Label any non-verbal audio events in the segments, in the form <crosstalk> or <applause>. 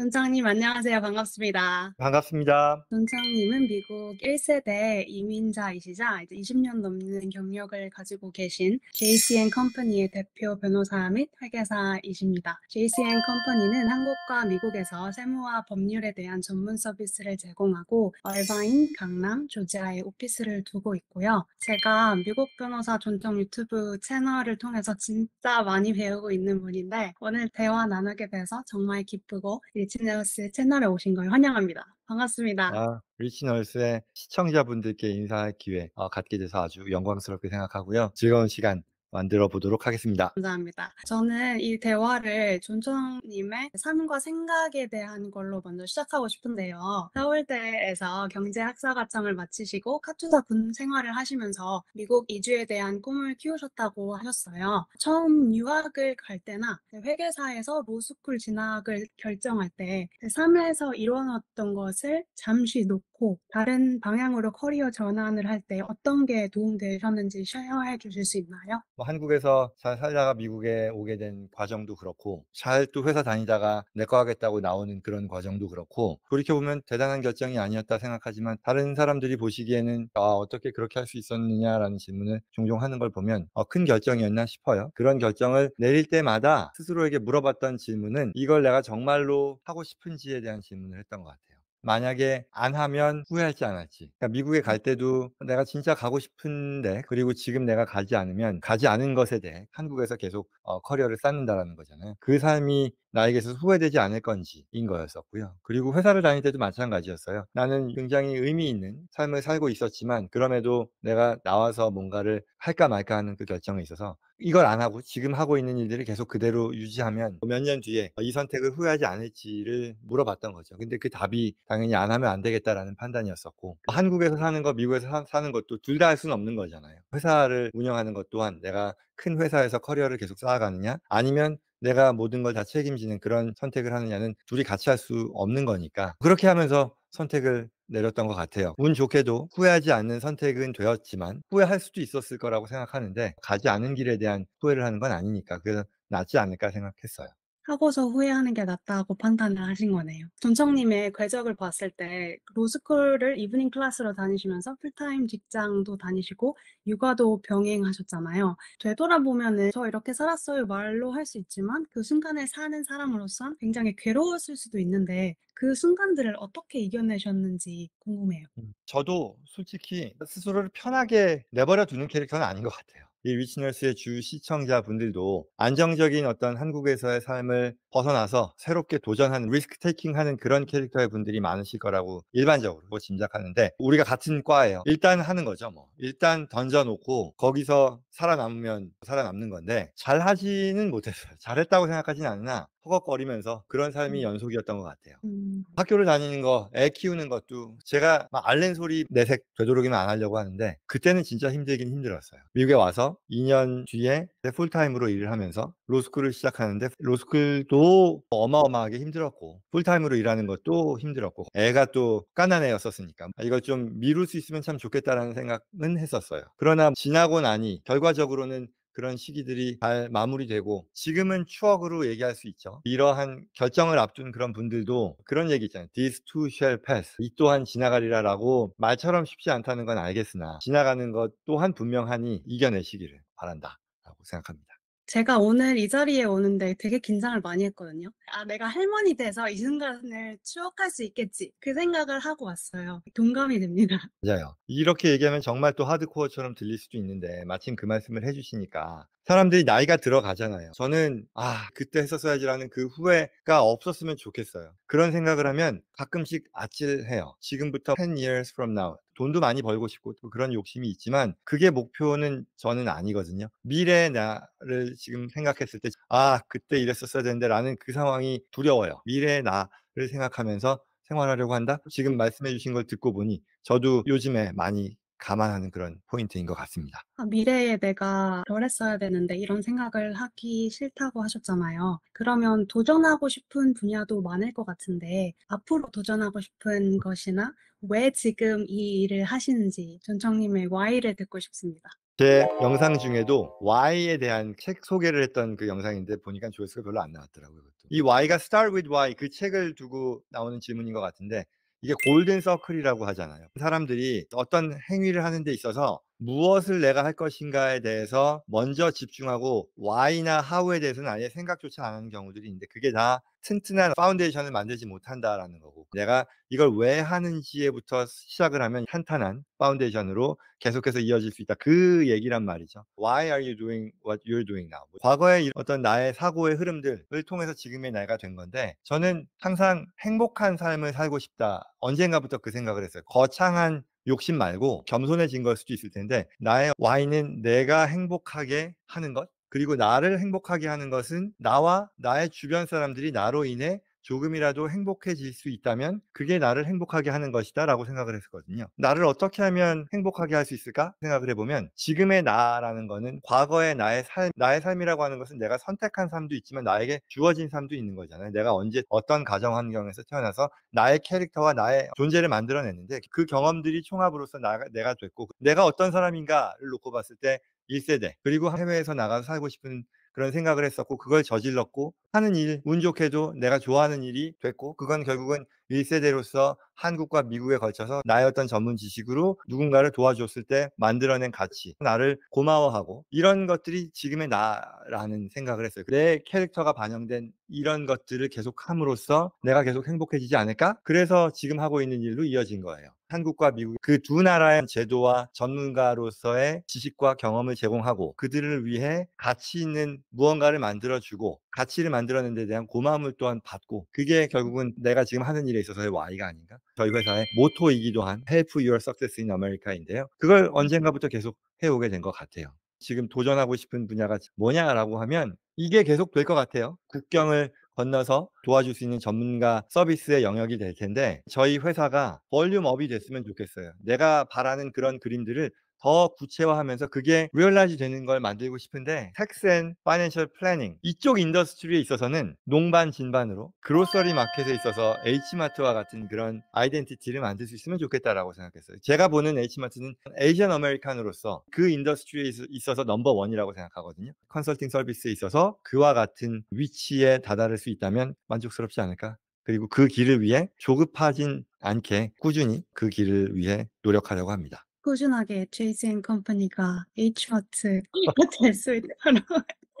전창님 안녕하세요. 반갑습니다. 반갑습니다. 전창님은 미국 1세대 이민자이시자 이제 20년 넘는 경력을 가지고 계신 JCN 컴퍼니의 대표 변호사 및 회계사이십니다. JCN 컴퍼니는 한국과 미국에서 세무와 법률에 대한 전문 서비스를 제공하고 얼바인, 강남, 조지아에 오피스를 두고 있고요. 제가 미국 변호사 존통 유튜브 채널을 통해서 진짜 많이 배우고 있는 분인데 오늘 대화 나누게 돼서 정말 기쁘고 리치널스 채널에 오신 걸 환영합니다. 반갑습니다. 아, 리치널스의 시청자분들께 인사할 기회 어, 갖게 돼서 아주 영광스럽게 생각하고요. 즐거운 시간 만들어 보도록 하겠습니다. 감사합니다. 저는 이 대화를 존총님의 삶과 생각에 대한 걸로 먼저 시작하고 싶은데요. 서울대에서 경제학사과정을 마치시고 카투사 군 생활을 하시면서 미국 이주에 대한 꿈을 키우셨다고 하셨어요. 처음 유학을 갈 때나 회계사에서 로스쿨 진학을 결정할 때 삶에서 이뤄놨던 것을 잠시 놓고 않고 다른 방향으로 커리어 전환을 할 때 어떤 게 도움되셨는지 셰어해 주실 수 있나요? 뭐 한국에서 잘 살다가 미국에 오게 된 과정도 그렇고 잘 또 회사 다니다가 내과 하겠다고 나오는 그런 과정도 그렇고 그렇게 보면 대단한 결정이 아니었다 생각하지만 다른 사람들이 보시기에는 아, 어떻게 그렇게 할 수 있었느냐라는 질문을 종종 하는 걸 보면 어, 큰 결정이었나 싶어요. 그런 결정을 내릴 때마다 스스로에게 물어봤던 질문은 이걸 내가 정말로 하고 싶은지에 대한 질문을 했던 것 같아요. 만약에 안 하면 후회하지 않았지. 그러니까 미국에 갈 음. 때도 내가 진짜 가고 싶은데 그리고 지금 내가 가지 않으면 가지 않은 것에 대해 한국에서 계속 어, 커리어를 쌓는다라는 거잖아요. 그 삶이 나에게서 후회되지 않을 건지인 거였었고요. 그리고 회사를 다닐 때도 마찬가지였어요. 나는 굉장히 의미 있는 삶을 살고 있었지만 그럼에도 내가 나와서 뭔가를 할까 말까 하는 그 결정에 있어서 이걸 안 하고 지금 하고 있는 일들을 계속 그대로 유지하면 몇 년 뒤에 이 선택을 후회하지 않을지를 물어봤던 거죠. 근데 그 답이 당연히 안 하면 안 되겠다라는 판단이었었고 한국에서 사는 거 미국에서 사, 는 것도 둘 다 할 수는 없는 거잖아요. 회사를 운영하는 것 또한 내가 큰 회사에서 커리어를 계속 쌓아가느냐 아니면 내가 모든 걸 다 책임지는 그런 선택을 하느냐는 둘이 같이 할 수 없는 거니까 그렇게 하면서 선택을 내렸던 것 같아요. 운 좋게도 후회하지 않는 선택은 되었지만 후회할 수도 있었을 거라고 생각하는데 가지 않은 길에 대한 후회를 하는 건 아니니까 그래서 낫지 않을까 생각했어요. 하고서 후회하는 게 낫다고 판단을 하신 거네요. 존청님의 궤적을 봤을 때 로스쿨을 이브닝 클래스로 다니시면서 풀타임 직장도 다니시고 육아도 병행하셨잖아요. 되돌아보면저 이렇게 살았어요 말로 할 수 있지만 그 순간에 사는 사람으로선 굉장히 괴로웠을 수도 있는데 그 순간들을 어떻게 이겨내셨는지 궁금해요. 음, 저도 솔직히 스스로를 편하게 내버려 두는 캐릭터는 아닌 것 같아요. 이 위치널스의 주 시청자분들도 안정적인 어떤 한국에서의 삶을 벗어나서 새롭게 도전하는 리스크 테이킹 하는 그런 캐릭터의 분들이 많으실 거라고 일반적으로 짐작하는데 우리가 같은 과예요. 일단 하는 거죠. 뭐 일단 던져놓고 거기서 살아남으면 살아남는 건데 잘 하지는 못했어요. 잘했다고 생각하진 않으나 허걱거리면서 그런 삶이 음. 연속이었던 것 같아요. 음. 학교를 다니는 거, 애 키우는 것도 제가 막 알렌 소리 내색 되도록이면 안 하려고 하는데 그때는 진짜 힘들긴 힘들었어요. 미국에 와서 2년 뒤에 풀타임으로 일을 하면서 로스쿨을 시작하는데 로스쿨도 어마어마하게 힘들었고 풀타임으로 일하는 것도 힘들었고 애가 또까난애였었으니까 이걸 좀 미룰 수 있으면 참 좋겠다라는 생각은 했었어요. 그러나 지나고 나니 결과적으로는 그런 시기들이 잘 마무리되고 지금은 추억으로 얘기할 수 있죠. 이러한 결정을 앞둔 그런 분들도 그런 얘기 있잖아요. This too shall pass. 이 또한 지나가리라 라고 말처럼 쉽지 않다는 건 알겠으나 지나가는 것 또한 분명하니 이겨내시기를 바란다 라고 생각합니다. 제가 오늘 이 자리에 오는데 되게 긴장을 많이 했거든요. 아, 내가 할머니 돼서 이 순간을 추억할 수 있겠지. 그 생각을 하고 왔어요. 동감이 됩니다. 맞아요. 이렇게 얘기하면 정말 또 하드코어처럼 들릴 수도 있는데 마침 그 말씀을 해주시니까 사람들이 나이가 들어가잖아요. 저는 아 그때 했었어야지라는 그 후회가 없었으면 좋겠어요. 그런 생각을 하면 가끔씩 아찔해요. 지금부터 10 years from now 돈도 많이 벌고 싶고 또 그런 욕심이 있지만 그게 목표는 저는 아니거든요. 미래의 나를 지금 생각했을 때 아 그때 이랬었어야 되는데 라는 그 상황이 두려워요. 미래의 나를 생각하면서 생활하려고 한다? 지금 말씀해 주신 걸 듣고 보니 저도 요즘에 많이 감안하는 그런 포인트인 것 같습니다. 아, 미래에 내가 덜 했어야 되는데 이런 생각을 하기 싫다고 하셨잖아요. 그러면 도전하고 싶은 분야도 많을 것 같은데 앞으로 도전하고 싶은 것이나 왜 지금 이 일을 하시는지 전청님의 Y를 듣고 싶습니다. 제 영상 중에도 Y에 대한 책 소개를 했던 그 영상인데 보니까 조회수가 별로 안 나왔더라고요. 그것도. 이 Y가 Start with Y 그 책을 두고 나오는 질문인 것 같은데 이게 골든 서클이라고 하잖아요. 사람들이 어떤 행위를 하는 데 있어서 무엇을 내가 할 것인가에 대해서 먼저 집중하고 why나 how에 대해서는 아예 생각조차 안 하는 경우들이 있는데 그게 다 튼튼한 파운데이션을 만들지 못한다라는 거고 내가 이걸 왜 하는지에부터 시작을 하면 탄탄한 파운데이션으로 계속해서 이어질 수 있다 그 얘기란 말이죠 Why are you doing what you're doing now? 뭐 과거의 어떤 나의 사고의 흐름들을 통해서 지금의 나이가 된 건데 저는 항상 행복한 삶을 살고 싶다 언젠가부터 그 생각을 했어요 거창한 욕심 말고 겸손해진 걸 수도 있을 텐데 나의 와인은 내가 행복하게 하는 것 그리고 나를 행복하게 하는 것은 나와 나의 주변 사람들이 나로 인해 조금이라도 행복해질 수 있다면 그게 나를 행복하게 하는 것이다 라고 생각을 했었거든요. 나를 어떻게 하면 행복하게 할 수 있을까 생각을 해보면 지금의 나라는 거는 과거의 나의 삶, 나의 삶이라고 하는 것은 내가 선택한 삶도 있지만 나에게 주어진 삶도 있는 거잖아요. 내가 언제 어떤 가정 환경에서 태어나서 나의 캐릭터와 나의 존재를 만들어냈는데 그 경험들이 총합으로서 나, 내가 됐고 내가 어떤 사람인가를 놓고 봤을 때 1세대 그리고 해외에서 나가서 살고 싶은 그런 생각을 했었고 그걸 저질렀고 하는 일 운 좋게도 내가 좋아하는 일이 됐고 그건 결국은 1세대로서 한국과 미국에 걸쳐서 나였던 전문 지식으로 누군가를 도와줬을 때 만들어낸 가치, 나를 고마워하고 이런 것들이 지금의 나라는 생각을 했어요. 그 내 캐릭터가 반영된 이런 것들을 계속 함으로써 내가 계속 행복해지지 않을까? 그래서 지금 하고 있는 일로 이어진 거예요. 한국과 미국 그 두 나라의 제도와 전문가로서의 지식과 경험을 제공하고 그들을 위해 가치 있는 무언가를 만들어주고 가치를 만들었는데 대한 고마움을 또한 받고 그게 결국은 내가 지금 하는 일에 있어서의 와이가 아닌가 저희 회사의 모토이기도 한 Help Your Success in America인데요 그걸 언젠가부터 계속 해오게 된 것 같아요 지금 도전하고 싶은 분야가 뭐냐라고 하면 이게 계속 될 것 같아요 국경을 건너서 도와줄 수 있는 전문가 서비스의 영역이 될 텐데 저희 회사가 볼륨업이 됐으면 좋겠어요. 내가 바라는 그런 그림들을 더 구체화하면서 그게 리얼라이즈 되는 걸 만들고 싶은데 텍센 파이낸셜 플래닝 이쪽 인더스트리에 있어서는 농반 진반으로 그로서리 마켓에 있어서 H마트와 같은 그런 아이덴티티를 만들 수 있으면 좋겠다라고 생각했어요. 제가 보는 H마트는 에이션 아메리칸으로서 그 인더스트리에 있어서 넘버 원이라고 생각하거든요. 컨설팅 서비스에 있어서 그와 같은 위치에 다다를 수 있다면 만족스럽지 않을까? 그리고 그 길을 위해 조급하진 않게 꾸준히 그 길을 위해 노력하려고 합니다. 꾸준하게제이슨컴퍼니가 H 마트같은스위트로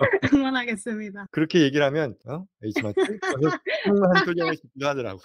응원하겠습니다. <laughs> 그렇게 얘기를 하면 어? 이지만 한소리하 싶기도 하더라고.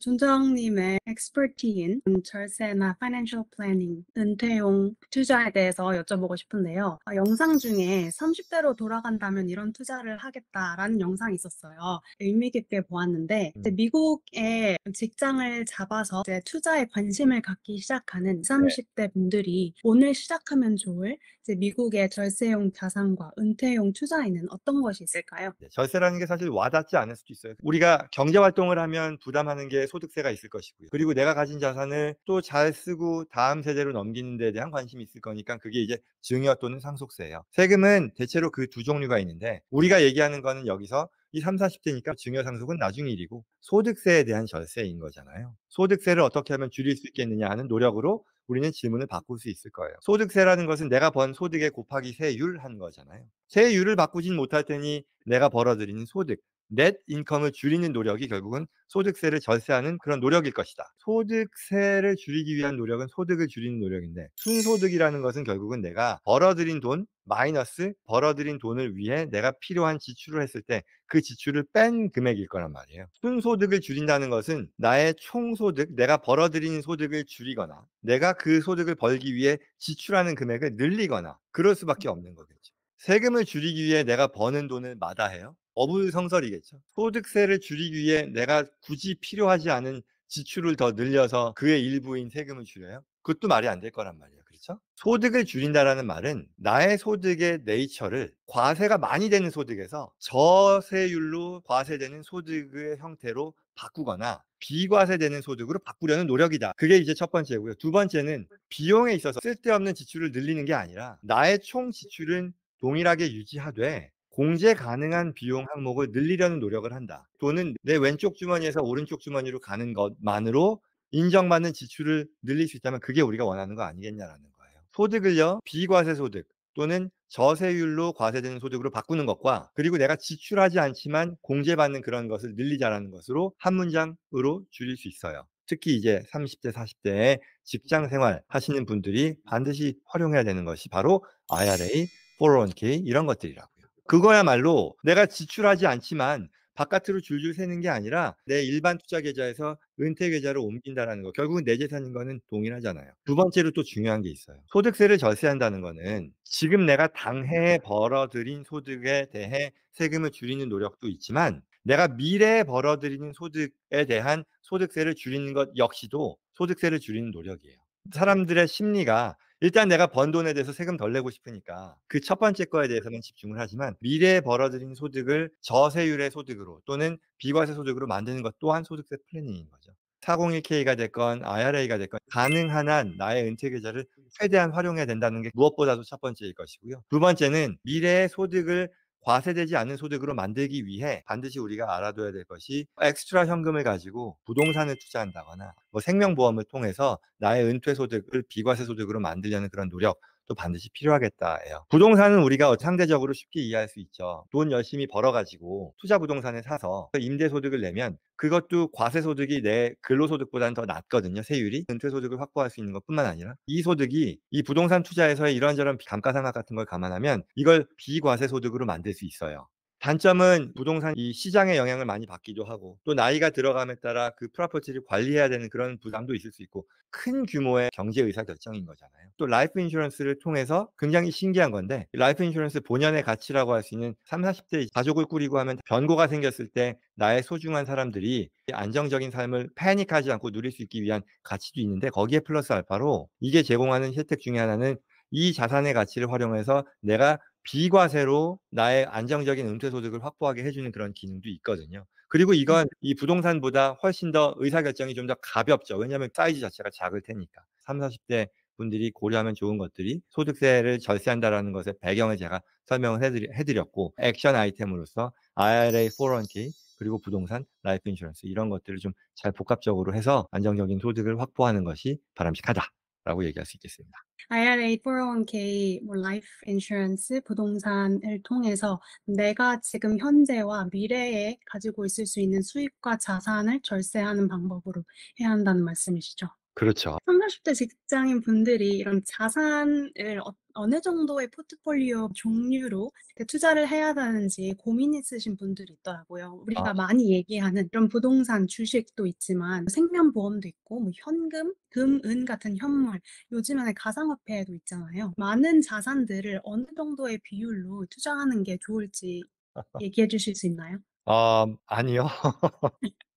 준정님의 그 엑스퍼티인 절세나 파이낸셜 플래닝, 은퇴용 투자에 대해서 여쭤보고 싶은데요. 아, 영상 중에 30대로 돌아간다면 이런 투자를 하겠다라는 영상이 있었어요. 의미 깊게 보았는데 음. 미국에 직장을 잡아서 이제 투자에 관심을 갖기 시작하는 30대 분들이 오늘 시작하면 좋을 이제 미국의 절세용 자산과 은퇴 은퇴용 투자에는 어떤 것이 있을까요? 네, 절세라는 게 사실 와닿지 않을 수도 있어요. 우리가 경제 활동을 하면 부담하는 게 소득세가 있을 것이고요. 그리고 내가 가진 자산을 또 잘 쓰고 다음 세대로 넘기는 데 대한 관심이 있을 거니까 그게 이제 증여 또는 상속세예요. 세금은 대체로 그 두 종류가 있는데 우리가 얘기하는 거는 여기서 이 3, 40대니까 증여 상속은 나중 일이고 소득세에 대한 절세인 거잖아요. 소득세를 어떻게 하면 줄일 수 있겠느냐 하는 노력으로 우리는 질문을 바꿀 수 있을 거예요. 소득세라는 것은 내가 번 소득에 곱하기 세율 한 거잖아요. 세율을 바꾸진 못할 테니 내가 벌어들이는 소득, 넷 인컴을 줄이는 노력이 결국은 소득세를 절세하는 그런 노력일 것이다. 소득세를 줄이기 위한 노력은 소득을 줄이는 노력인데 순소득이라는 것은 결국은 내가 벌어들인 돈 마이너스 벌어들인 돈을 위해 내가 필요한 지출을 했을 때 그 지출을 뺀 금액일 거란 말이에요. 순소득을 줄인다는 것은 나의 총소득, 내가 벌어들인 소득을 줄이거나 내가 그 소득을 벌기 위해 지출하는 금액을 늘리거나 그럴 수밖에 없는 거겠죠. 세금을 줄이기 위해 내가 버는 돈을 마다해요. 어불성설이겠죠. 소득세를 줄이기 위해 내가 굳이 필요하지 않은 지출을 더 늘려서 그의 일부인 세금을 줄여요? 그것도 말이 안 될 거란 말이에요. 그렇죠? 소득을 줄인다라는 말은 나의 소득의 네이처를 과세가 많이 되는 소득에서 저세율로 과세되는 소득의 형태로 바꾸거나 비과세되는 소득으로 바꾸려는 노력이다. 그게 이제 첫 번째고요. 두 번째는 비용에 있어서 쓸데없는 지출을 늘리는 게 아니라 나의 총 지출은 동일하게 유지하되 공제 가능한 비용 항목을 늘리려는 노력을 한다. 또는 내 왼쪽 주머니에서 오른쪽 주머니로 가는 것만으로 인정받는 지출을 늘릴 수 있다면 그게 우리가 원하는 거 아니겠냐라는 거예요. 소득을요, 비과세 소득 또는 저세율로 과세되는 소득으로 바꾸는 것과 그리고 내가 지출하지 않지만 공제받는 그런 것을 늘리자라는 것으로 한 문장으로 줄일 수 있어요. 특히 이제 30대, 40대에 직장 생활 하시는 분들이 반드시 활용해야 되는 것이 바로 IRA, 401k 이런 것들이라고. 그거야말로 내가 지출하지 않지만 바깥으로 줄줄 새는 게 아니라 내 일반 투자 계좌에서 은퇴 계좌로 옮긴다라는 거 결국은 내 재산인 거는 동일하잖아요. 두 번째로 또 중요한 게 있어요. 소득세를 절세한다는 거는 지금 내가 당해에 네. 벌어들인 소득에 대해 세금을 줄이는 노력도 있지만 내가 미래에 벌어들이는 소득에 대한 소득세를 줄이는 것 역시도 소득세를 줄이는 노력이에요. 네. 사람들의 심리가 일단 내가 번 돈에 대해서 세금 덜 내고 싶으니까 그 첫 번째 거에 대해서는 집중을 하지만 미래에 벌어들인 소득을 저세율의 소득으로 또는 비과세 소득으로 만드는 것 또한 소득세 플래닝인 거죠. 401k가 됐건 IRA가 됐건 가능한 한 나의 은퇴 계좌를 최대한 활용해야 된다는 게 무엇보다도 첫 번째일 것이고요. 두 번째는 미래의 소득을 과세되지 않는 소득으로 만들기 위해 반드시 우리가 알아둬야 될 것이 엑스트라 현금을 가지고 부동산을 투자한다거나 뭐 생명보험을 통해서 나의 은퇴 소득을 비과세 소득으로 만들려는 그런 노력 또 반드시 필요하겠다예요. 부동산은 우리가 상대적으로 쉽게 이해할 수 있죠. 돈 열심히 벌어가지고 투자 부동산을 사서 그 임대소득을 내면 그것도 과세소득이 내 근로소득보다는 더 낮거든요. 세율이. 은퇴소득을 확보할 수 있는 것 뿐만 아니라 이 소득이 이 부동산 투자에서의 이런저런 감가상각 같은 걸 감안하면 이걸 비과세소득으로 만들 수 있어요. 단점은 부동산 이 시장의 영향을 많이 받기도 하고 또 나이가 들어감에 따라 그 프로퍼티를 관리해야 되는 그런 부담도 있을 수 있고 큰 규모의 경제 의사 결정인 거잖아요. 또 라이프 인슈런스를 통해서 굉장히 신기한 건데 라이프 인슈런스 본연의 가치라고 할 수 있는 30, 40대 가족을 꾸리고 하면 변고가 생겼을 때 나의 소중한 사람들이 안정적인 삶을 패닉하지 않고 누릴 수 있기 위한 가치도 있는데 거기에 플러스 알파로 이게 제공하는 혜택 중에 하나는 이 자산의 가치를 활용해서 내가 비과세로 나의 안정적인 은퇴 소득을 확보하게 해주는 그런 기능도 있거든요. 그리고 음. 이건 이 부동산보다 훨씬 더 의사결정이 좀 더 가볍죠. 왜냐하면 그 사이즈 자체가 작을 테니까. 30, 40대 분들이 고려하면 좋은 것들이 소득세를 절세한다라는 것의 배경을 제가 설명을 해드리, 해드렸고 액션 아이템으로서 IRA 401k 그리고 부동산, 라이프 인슈런스 이런 것들을 좀 잘 복합적으로 해서 안정적인 소득을 확보하는 것이 바람직하다. 라고 얘기할 수 있겠습니다. IRA, 401k, 뭐 라이프 인슈런스, 부동산을 통해서 내가 지금 현재와 미래에 가지고 있을 수 있는 수익과 자산을 절세하는 방법으로 해야 한다는 말씀이시죠? 그렇죠. 30, 대 직장인 분들이 이런 자산을 어느 정도의 포트폴리오 종류로 투자를 해야 하는지 고민 있으신 분들이 있더라고요. 우리가 아. 많이 얘기하는 이런 부동산, 주식도 있지만 생명보험도 있고 뭐 현금, 금, 은 같은 현물, 요즘에는 가상화폐도 있잖아요. 많은 자산들을 어느 정도의 비율로 투자하는 게 좋을지 <laughs> 얘기해 주실 수 있나요? 아, 아니요. <laughs>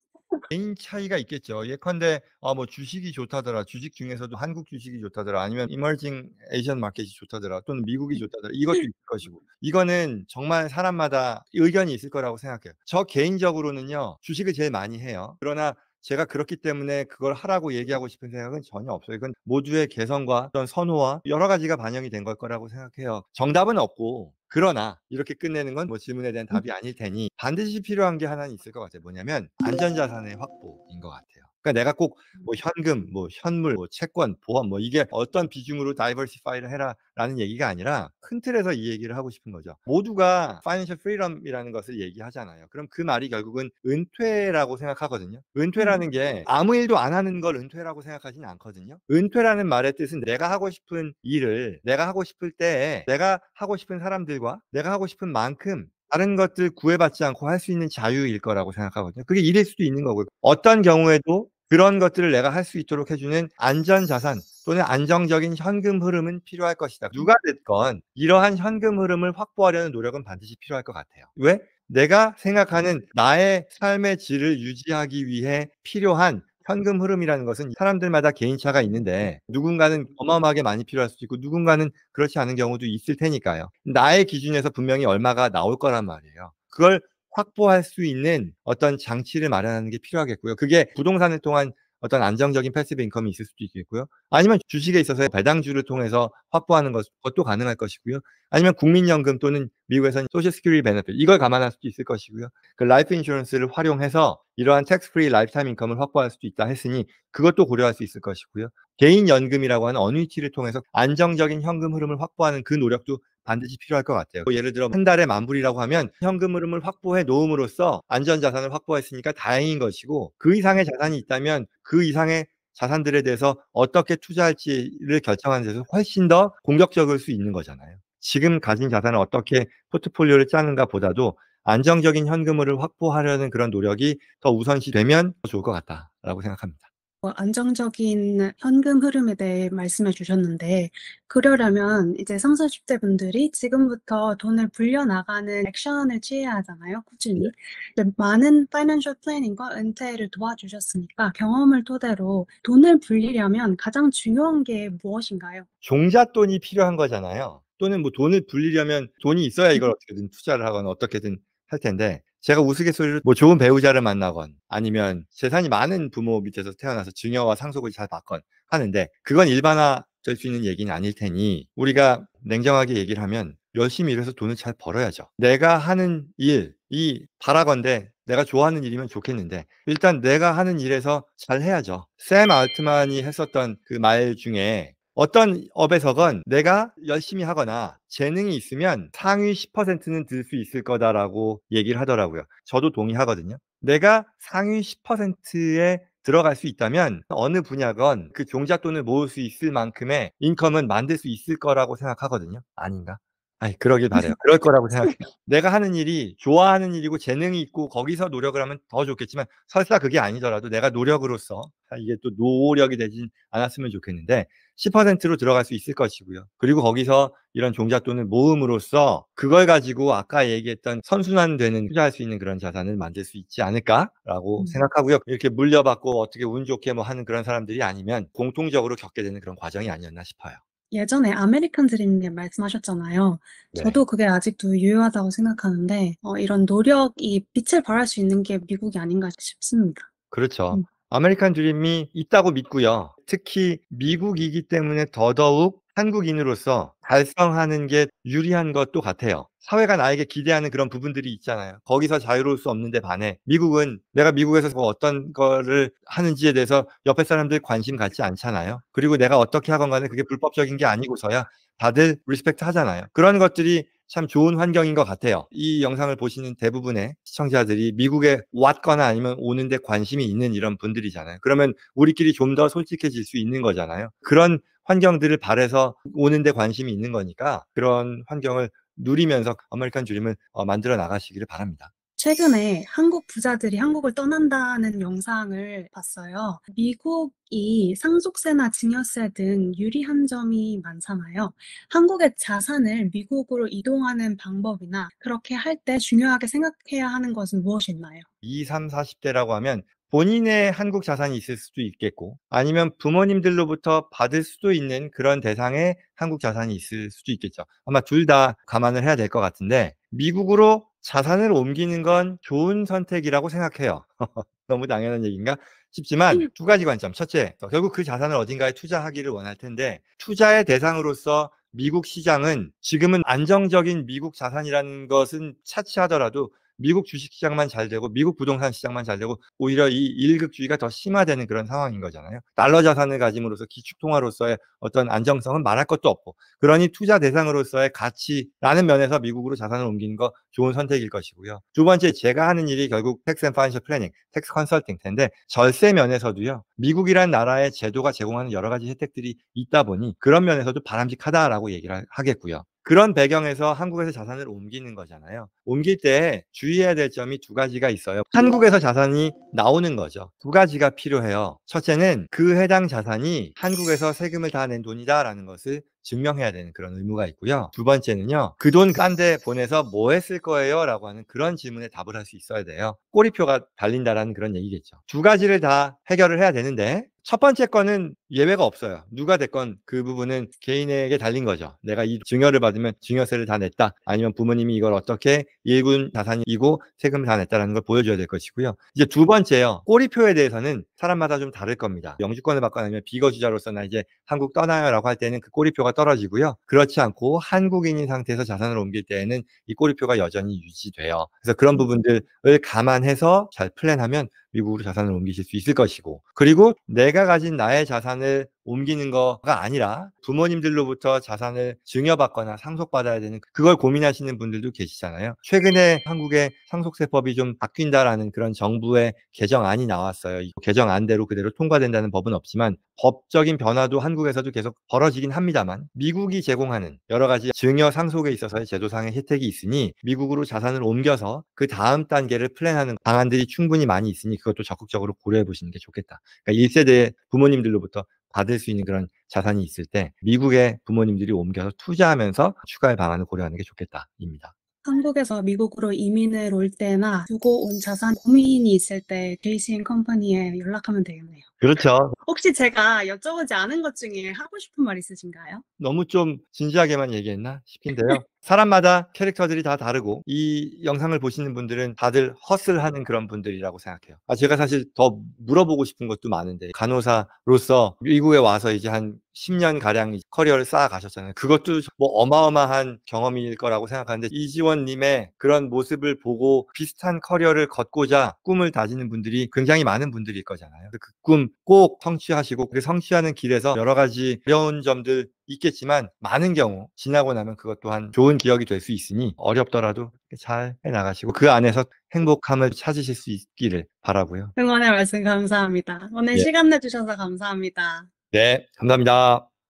개인 차이가 있겠죠. 예컨대 아뭐 주식이 좋다더라. 주식 중에서도 한국 주식이 좋다더라. 아니면 이머징 에이션 마켓이 좋다더라. 또는 미국이 음. 좋다더라. 이것도 있을 <laughs> 것이고. 이거는 정말 사람마다 의견이 있을 거라고 생각해요. 저 개인적으로는요. 주식을 제일 많이 해요. 그러나 제가 그렇기 때문에 그걸 하라고 얘기하고 싶은 생각은 전혀 없어요. 이건 모두의 개성과 어떤 선호와 여러 가지가 반영이 된 걸 거라고 생각해요. 정답은 없고 그러나 이렇게 끝내는 건 뭐 질문에 대한 음. 답이 아닐 테니 반드시 필요한 게 하나는 있을 것 같아요. 뭐냐면 네. 안전자산의 확보인 것 같아요. 그러니까 내가 꼭뭐 음. 현금, 뭐 현물, 뭐 채권, 보험 뭐 이게 어떤 비중으로 다이버시파이를 해라라는 얘기가 아니라 큰 틀에서 이 얘기를 하고 싶은 거죠. 모두가 파이낸셜 프리덤이라는 것을 얘기하잖아요. 그럼 그 말이 결국은 은퇴라고 생각하거든요. 은퇴라는 음. 게 아무 일도 안 하는 걸 은퇴라고 생각하지는 않거든요. 은퇴라는 말의 뜻은 내가 하고 싶은 일을 내가 하고 싶을 때 내가 하고 싶은 사람들과 내가 하고 싶은 만큼 다른 것들 구애받지 않고 할 수 있는 자유일 거라고 생각하거든요. 그게 일일 수도 있는 거고요. 어떤 경우에도 그런 것들을 내가 할 수 있도록 해주는 안전자산 또는 안정적인 현금 흐름은 필요할 것이다. 누가 됐건 이러한 현금 흐름을 확보하려는 노력은 반드시 필요할 것 같아요. 왜? 내가 생각하는 나의 삶의 질을 유지하기 위해 필요한 현금 흐름이라는 것은 사람들마다 개인차가 있는데 누군가는 어마어마하게 많이 필요할 수도 있고 누군가는 그렇지 않은 경우도 있을 테니까요. 나의 기준에서 분명히 얼마가 나올 거란 말이에요. 그걸 확보할 수 있는 어떤 장치를 마련하는 게 필요하겠고요. 그게 부동산을 통한 어떤 안정적인 패시브 인컴이 있을 수도 있겠고요. 아니면 주식에 있어서 배당주를 통해서 확보하는 것도 가능할 것이고요. 아니면 국민연금 또는 미국에서는 소셜 스큐리 베네핏 이걸 감안할 수도 있을 것이고요. 그 라이프 인슈런스를 활용해서 이러한 텍스 프리 라이프타임 인컴을 확보할 수도 있다 했으니 그것도 고려할 수 있을 것이고요. 개인 연금이라고 하는 어니티를 통해서 안정적인 현금 흐름을 확보하는 그 노력도 반드시 필요할 것 같아요. 그 예를 들어 네. 한 달에 만 불이라고 하면 현금 흐름을 확보해 놓음으로써 안전 자산을 확보했으니까 다행인 것이고 그 이상의 자산이 있다면 그 이상의 자산들에 대해서 어떻게 투자할지를 결정하는 데서 훨씬 더 공격적일 수 있는 거잖아요. 지금 가진 자산을 어떻게 포트폴리오를 짜는가 보다도 안정적인 현금을 확보하려는 그런 노력이 더 우선시 되면 더 좋을 것 같다라고 생각합니다. 어, 안정적인 현금 흐름에 대해 말씀해 주셨는데 그러려면 이제 30, 40대 분들이 지금부터 돈을 불려나가는 액션을 취해야 하잖아요. 꾸준히. 네. 많은 파이낸셜 플래닝과 은퇴를 도와주셨으니까 경험을 토대로 돈을 불리려면 가장 중요한 게 무엇인가요? 종잣돈이 필요한 거잖아요. 또는 뭐 돈을 불리려면 돈이 있어야 이걸 네. 어떻게든 투자를 하거나 어떻게든 할 텐데 제가 우스갯소리로 뭐 좋은 배우자를 만나건 아니면 재산이 많은 부모 밑에서 태어나서 증여와 상속을 잘 받건 하는데 그건 일반화 될 수 있는 얘기는 아닐 테니 우리가 냉정하게 얘기를 하면 열심히 일해서 돈을 잘 벌어야죠. 내가 하는 일, 이 바라건데 내가 좋아하는 일이면 좋겠는데 일단 내가 하는 일에서 잘 해야죠. 샘 알트만이 했었던 그 말 중에 어떤 업에서건 내가 열심히 하거나 재능이 있으면 상위 10%는 들 수 있을 거다라고 얘기를 하더라고요. 저도 동의하거든요. 내가 상위 10%에 들어갈 수 있다면 어느 분야건 그 종잣돈을 모을 수 있을 만큼의 인컴은 만들 수 있을 거라고 생각하거든요. 아닌가? 아니 그러길 바래요. <laughs> 그럴 거라고 생각해요. 내가 하는 일이 좋아하는 일이고 재능이 있고 거기서 노력을 하면 더 좋겠지만 설사 그게 아니더라도 내가 노력으로서 아, 이게 또 노력이 되진 않았으면 좋겠는데 10%로 들어갈 수 있을 것이고요. 그리고 거기서 이런 종잣돈을 모음으로써 그걸 가지고 아까 얘기했던 선순환 되는 투자할 수 있는 그런 자산을 만들 수 있지 않을까라고 음. 생각하고요. 이렇게 물려받고 어떻게 운 좋게 뭐 하는 그런 사람들이 아니면 공통적으로 겪게 되는 그런 과정이 아니었나 싶어요. 예전에 아메리칸 드림님 말씀하셨잖아요. 네. 저도 그게 아직도 유효하다고 생각하는데, 어, 이런 노력이 빛을 발할 수 있는 게 미국이 아닌가 싶습니다. 그렇죠. 음. 아메리칸 드림이 있다고 믿고요. 특히 미국이기 때문에 더더욱 한국인으로서 달성하는 게 유리한 것도 같아요. 사회가 나에게 기대하는 그런 부분들이 있잖아요. 거기서 자유로울 수 없는데 반해 미국은 내가 미국에서 뭐 어떤 거를 하는지에 대해서 옆에 사람들 관심 갖지 않잖아요. 그리고 내가 어떻게 하건 간에 그게 불법적인 게 아니고서야 다들 리스펙트 하잖아요. 그런 것들이 참 좋은 환경인 것 같아요. 이 영상을 보시는 대부분의 시청자들이 미국에 왔거나 아니면 오는데 관심이 있는 이런 분들이잖아요. 그러면 우리끼리 좀 더 솔직해질 수 있는 거잖아요. 그런 환경들을 바래서 오는데 관심이 있는 거니까 그런 환경을 누리면서 아메리칸 줄림을 어, 만들어 나가시기를 바랍니다. 최근에 한국 부자들이 한국을 떠난다는 영상을 봤어요. 미국이 상속세나 증여세 등 유리한 점이 많잖아요. 한국의 자산을 미국으로 이동하는 방법이나 그렇게 할 때 중요하게 생각해야 하는 것은 무엇이 있나요? 2, 3, 40대라고 하면 본인의 한국 자산이 있을 수도 있겠고 아니면 부모님들로부터 받을 수도 있는 그런 대상의 한국 자산이 있을 수도 있겠죠. 아마 둘 다 감안을 해야 될 것 같은데 미국으로 자산을 옮기는 건 좋은 선택이라고 생각해요. <laughs> 너무 당연한 얘기인가? 싶지만 음. 두 가지 관점. 첫째, 결국 그 자산을 어딘가에 투자하기를 원할 텐데 투자의 대상으로서 미국 시장은 지금은 안정적인 미국 자산이라는 것은 차치하더라도 미국 주식시장만 잘 되고 미국 부동산 시장만 잘 되고 오히려 이 일극주의가 더 심화되는 그런 상황인 거잖아요. 달러 자산을 가짐으로써 기축통화로서의 어떤 안정성은 말할 것도 없고 그러니 투자 대상으로서의 가치라는 면에서 미국으로 자산을 옮기는 거 좋은 선택일 것이고요. 두 번째 제가 하는 일이 결국 텍스 앤 파이낸셜 플래닝, 텍스 컨설팅 텐데 절세 면에서도요. 미국이란 나라의 제도가 제공하는 여러 가지 혜택들이 있다 보니 그런 면에서도 바람직하다라고 얘기를 하겠고요. 그런 배경에서 한국에서 자산을 옮기는 거잖아요. 옮길 때 주의해야 될 점이 두 가지가 있어요. 한국에서 자산이 나오는 거죠. 두 가지가 필요해요. 첫째는 그 해당 자산이 한국에서 세금을 다 낸 돈이다라는 것을 증명해야 되는 그런 의무가 있고요. 두 번째는요. 그돈딴데 보내서 뭐 했을 거예요? 라고 하는 그런 질문에 답을 할 수 있어야 돼요. 꼬리표가 달린다라는 그런 얘기겠죠. 두 가지를 다 해결을 해야 되는데 첫 번째 건은 예외가 없어요. 누가 됐건 그 부분은 개인에게 달린 거죠. 내가 이 증여를 받으면 증여세를 다 냈다. 아니면 부모님이 이걸 어떻게 일군 자산이고 세금을 다 냈다라는 걸 보여줘야 될 것이고요. 이제 두 번째요. 꼬리표에 대해서는 사람마다 좀 다를 겁니다. 영주권을 받거나 아니면 비거주자로서나 이제 한국 떠나요라고 할 때는 그 꼬리표가 떨어지고요. 그렇지 않고 한국인인 상태에서 자산을 옮길 때에는 이 꼬리표가 여전히 유지돼요. 그래서 그런 음. 부분들을 감안해서 잘 플랜하면 미국으로 자산을 옮기실 수 있을 것이고 그리고 내가 가진 나의 자산을 옮기는 거가 아니라 부모님들로부터 자산을 증여받거나 상속받아야 되는 그걸 고민하시는 분들도 계시잖아요. 최근에 한국의 상속세법이 좀 바뀐다라는 그런 정부의 개정안이 나왔어요. 이 개정안대로 그대로 통과된다는 법은 없지만 법적인 변화도 한국에서도 계속 벌어지긴 합니다만 미국이 제공하는 여러 가지 증여 상속에 있어서의 제도상의 혜택이 있으니 미국으로 자산을 옮겨서 그 다음 단계를 플랜하는 방안들이 충분히 많이 있으니 그것도 적극적으로 고려해 보시는 게 좋겠다. 그러니까 1세대 부모님들로부터 받을 수 있는 그런 자산이 있을 때 미국의 부모님들이 옮겨서 투자하면서 추가할 방안을 고려하는 게 좋겠다입니다. 한국에서 미국으로 이민을 올 때나 주고온 자산 고민이 있을 때 대신 컴퍼니에 연락하면 되겠네요. 그렇죠. 혹시 제가 여쭤보지 않은 것 중에 하고 싶은 말 있으신가요? 너무 좀 진지하게만 얘기했나 싶은데요. 사람마다 캐릭터들이 다 다르고 이 영상을 보시는 분들은 다들 헛슬하는 그런 분들이라고 생각해요. 아, 제가 사실 더 물어보고 싶은 것도 많은데 간호사로서 미국에 와서 이제 한 10년 가량 커리어를 쌓아 가셨잖아요. 그것도 뭐 어마어마한 경험일 거라고 생각하는데 이지원 님의 그런 모습을 보고 비슷한 커리어를 걷고자 꿈을 다지는 분들이 굉장히 많은 분들일 거잖아요. 그 꿈 꼭 성취하시고 그 성취하는 길에서 여러 가지 어려운 점들 있겠지만 많은 경우 지나고 나면 그것 또한 좋은 기억이 될 수 있으니 어렵더라도 잘 해나가시고 그 안에서 행복함을 찾으실 수 있기를 바라고요. 응원의 말씀 감사합니다. 오늘 예. 시간 내주셔서 감사합니다. 네, 감사합니다.